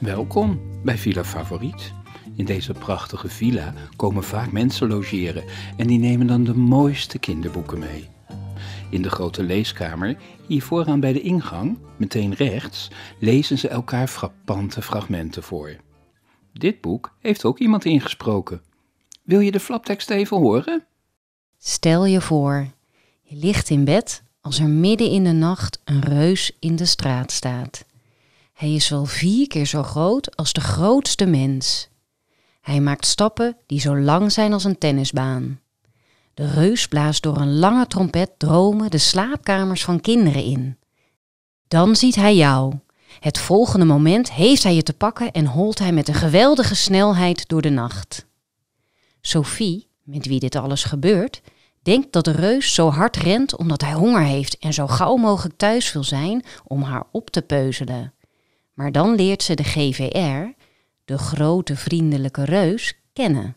Welkom bij Villa Favoriet. In deze prachtige villa komen vaak mensen logeren en die nemen dan de mooiste kinderboeken mee. In de grote leeskamer, hier vooraan bij de ingang, meteen rechts, lezen ze elkaar frappante fragmenten voor. Dit boek heeft ook iemand ingesproken. Wil je de flaptekst even horen? Stel je voor, je ligt in bed als er midden in de nacht een reus in de straat staat. Hij is wel vier keer zo groot als de grootste mens. Hij maakt stappen die zo lang zijn als een tennisbaan. De reus blaast door een lange trompet dromen de slaapkamers van kinderen in. Dan ziet hij jou. Het volgende moment heeft hij je te pakken en holt hij met een geweldige snelheid door de nacht. Sophie, met wie dit alles gebeurt, denkt dat de reus zo hard rent omdat hij honger heeft en zo gauw mogelijk thuis wil zijn om haar op te peuzelen. Maar dan leert ze de GVR, de grote vriendelijke reus, kennen.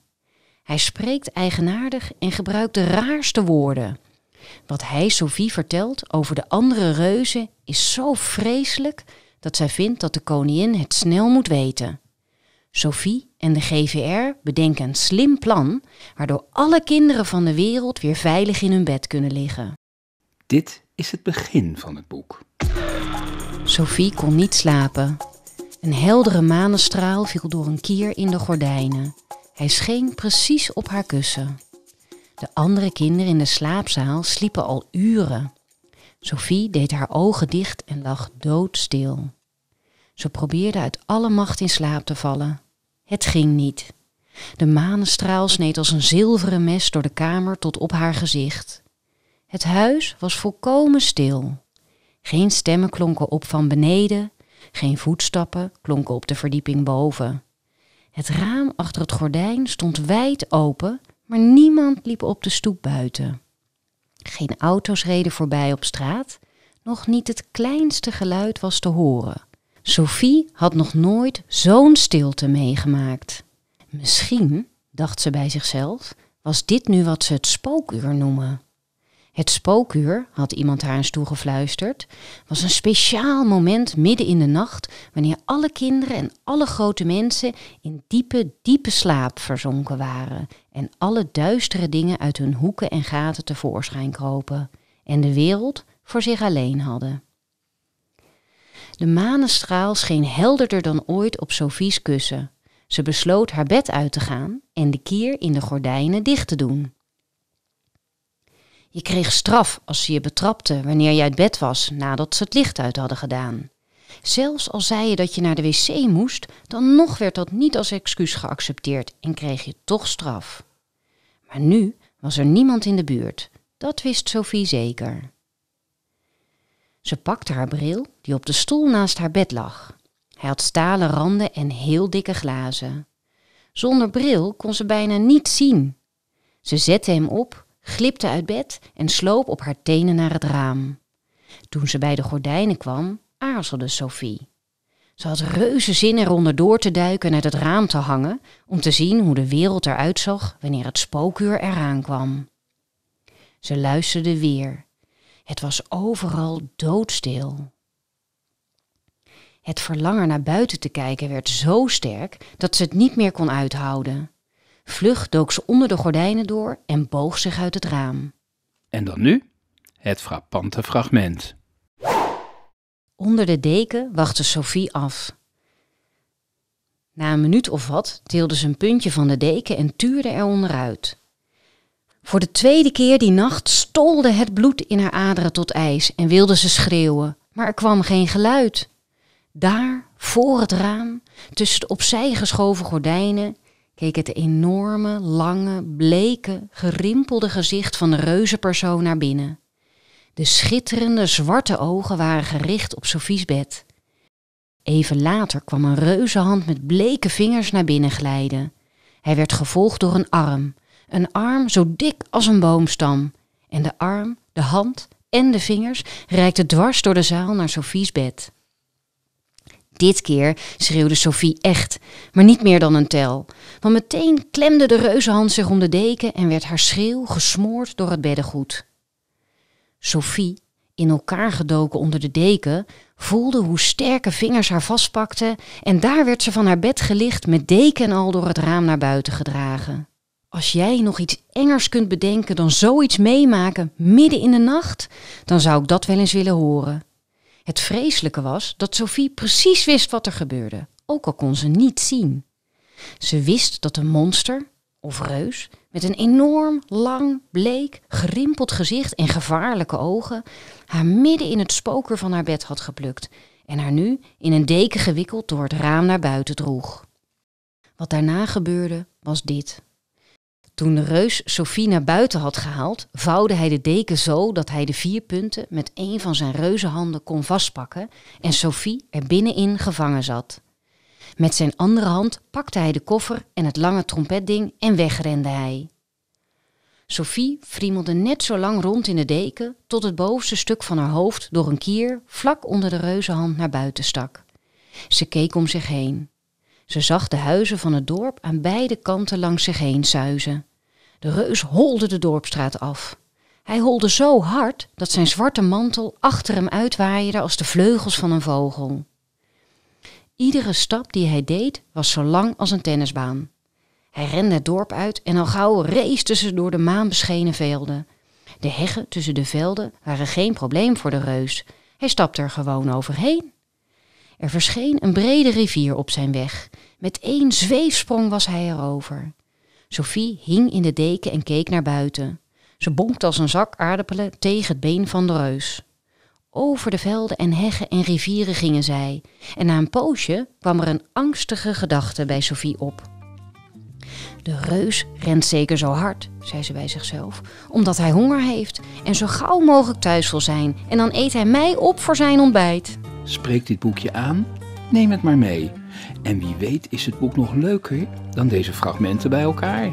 Hij spreekt eigenaardig en gebruikt de raarste woorden. Wat hij Sophie vertelt over de andere reuzen is zo vreselijk dat zij vindt dat de koningin het snel moet weten. Sophie en de GVR bedenken een slim plan waardoor alle kinderen van de wereld weer veilig in hun bed kunnen liggen. Dit is het begin van het boek. Sophie kon niet slapen. Een heldere manestraal viel door een kier in de gordijnen. Hij scheen precies op haar kussen. De andere kinderen in de slaapzaal sliepen al uren. Sophie deed haar ogen dicht en lag doodstil. Ze probeerde uit alle macht in slaap te vallen. Het ging niet. De manestraal sneed als een zilveren mes door de kamer tot op haar gezicht. Het huis was volkomen stil. Geen stemmen klonken op van beneden, geen voetstappen klonken op de verdieping boven. Het raam achter het gordijn stond wijd open, maar niemand liep op de stoep buiten. Geen auto's reden voorbij op straat, nog niet het kleinste geluid was te horen. Sophie had nog nooit zo'n stilte meegemaakt. Misschien, dacht ze bij zichzelf, was dit nu wat ze het spookuur noemen. Het spookuur, had iemand haar eens toegefluisterd, was een speciaal moment midden in de nacht wanneer alle kinderen en alle grote mensen in diepe, diepe slaap verzonken waren en alle duistere dingen uit hun hoeken en gaten tevoorschijn kropen en de wereld voor zich alleen hadden. De manestraal scheen helderder dan ooit op Sophie's kussen. Ze besloot haar bed uit te gaan en de kier in de gordijnen dicht te doen. Je kreeg straf als ze je betrapte wanneer je uit bed was nadat ze het licht uit hadden gedaan. Zelfs al zei je dat je naar de wc moest, dan nog werd dat niet als excuus geaccepteerd en kreeg je toch straf. Maar nu was er niemand in de buurt. Dat wist Sophie zeker. Ze pakte haar bril, die op de stoel naast haar bed lag. Hij had stalen randen en heel dikke glazen. Zonder bril kon ze bijna niet zien. Ze zette hem op glipte uit bed en sloop op haar tenen naar het raam. Toen ze bij de gordijnen kwam, aarzelde Sophie. Ze had reuze zin eronder door te duiken en uit het raam te hangen om te zien hoe de wereld eruit zag wanneer het spookuur eraan kwam. Ze luisterde weer. Het was overal doodstil. Het verlangen naar buiten te kijken werd zo sterk dat ze het niet meer kon uithouden. Vlug dook ze onder de gordijnen door en boog zich uit het raam. En dan nu het frappante fragment. Onder de deken wachtte Sophie af. Na een minuut of wat tilde ze een puntje van de deken en tuurde er onderuit. Voor de tweede keer die nacht stolde het bloed in haar aderen tot ijs en wilde ze schreeuwen, maar er kwam geen geluid. Daar, voor het raam, tussen de opzij geschoven gordijnen, keek het enorme, lange, bleke, gerimpelde gezicht van de reuzenpersoon naar binnen. De schitterende zwarte ogen waren gericht op Sophie's bed. Even later kwam een reuzenhand met bleke vingers naar binnen glijden. Hij werd gevolgd door een arm, een arm zo dik als een boomstam. En de arm, de hand en de vingers reikten dwars door de zaal naar Sophie's bed. Dit keer schreeuwde Sophie echt, maar niet meer dan een tel. Want meteen klemde de reuzenhand zich om de deken en werd haar schreeuw gesmoord door het beddengoed. Sophie, in elkaar gedoken onder de deken, voelde hoe sterke vingers haar vastpakten en daar werd ze van haar bed gelicht met deken en al door het raam naar buiten gedragen. Als jij nog iets engers kunt bedenken dan zoiets meemaken midden in de nacht, dan zou ik dat wel eens willen horen. Het vreselijke was dat Sophie precies wist wat er gebeurde, ook al kon ze niet zien. Ze wist dat een monster, of reus, met een enorm, lang, bleek, gerimpeld gezicht en gevaarlijke ogen, haar midden in het spoker van haar bed had geplukt en haar nu in een deken gewikkeld door het raam naar buiten droeg. Wat daarna gebeurde was dit. Toen Reus Sophie naar buiten had gehaald, vouwde hij de deken zo dat hij de vier punten met een van zijn reuzenhanden kon vastpakken en Sophie er binnenin gevangen zat. Met zijn andere hand pakte hij de koffer en het lange trompetding en wegrende hij. Sophie friemelde net zo lang rond in de deken tot het bovenste stuk van haar hoofd door een kier vlak onder de reuzenhand naar buiten stak. Ze keek om zich heen. Ze zag de huizen van het dorp aan beide kanten langs zich heen zuizen. De reus holde de dorpstraat af. Hij holde zo hard dat zijn zwarte mantel achter hem uitwaaierde als de vleugels van een vogel. Iedere stap die hij deed was zo lang als een tennisbaan. Hij rende het dorp uit en al gauw raceten ze door de maanbeschenen velden. De heggen tussen de velden waren geen probleem voor de reus. Hij stapte er gewoon overheen. Er verscheen een brede rivier op zijn weg. Met één zweefsprong was hij erover. Sophie hing in de deken en keek naar buiten. Ze bonkte als een zak aardappelen tegen het been van de reus. Over de velden en heggen en rivieren gingen zij, en na een poosje kwam er een angstige gedachte bij Sophie op. De reus rent zeker zo hard, zei ze bij zichzelf, omdat hij honger heeft en zo gauw mogelijk thuis wil zijn, en dan eet hij mij op voor zijn ontbijt. Spreek dit boekje aan, neem het maar mee. En wie weet is het boek nog leuker dan deze fragmenten bij elkaar.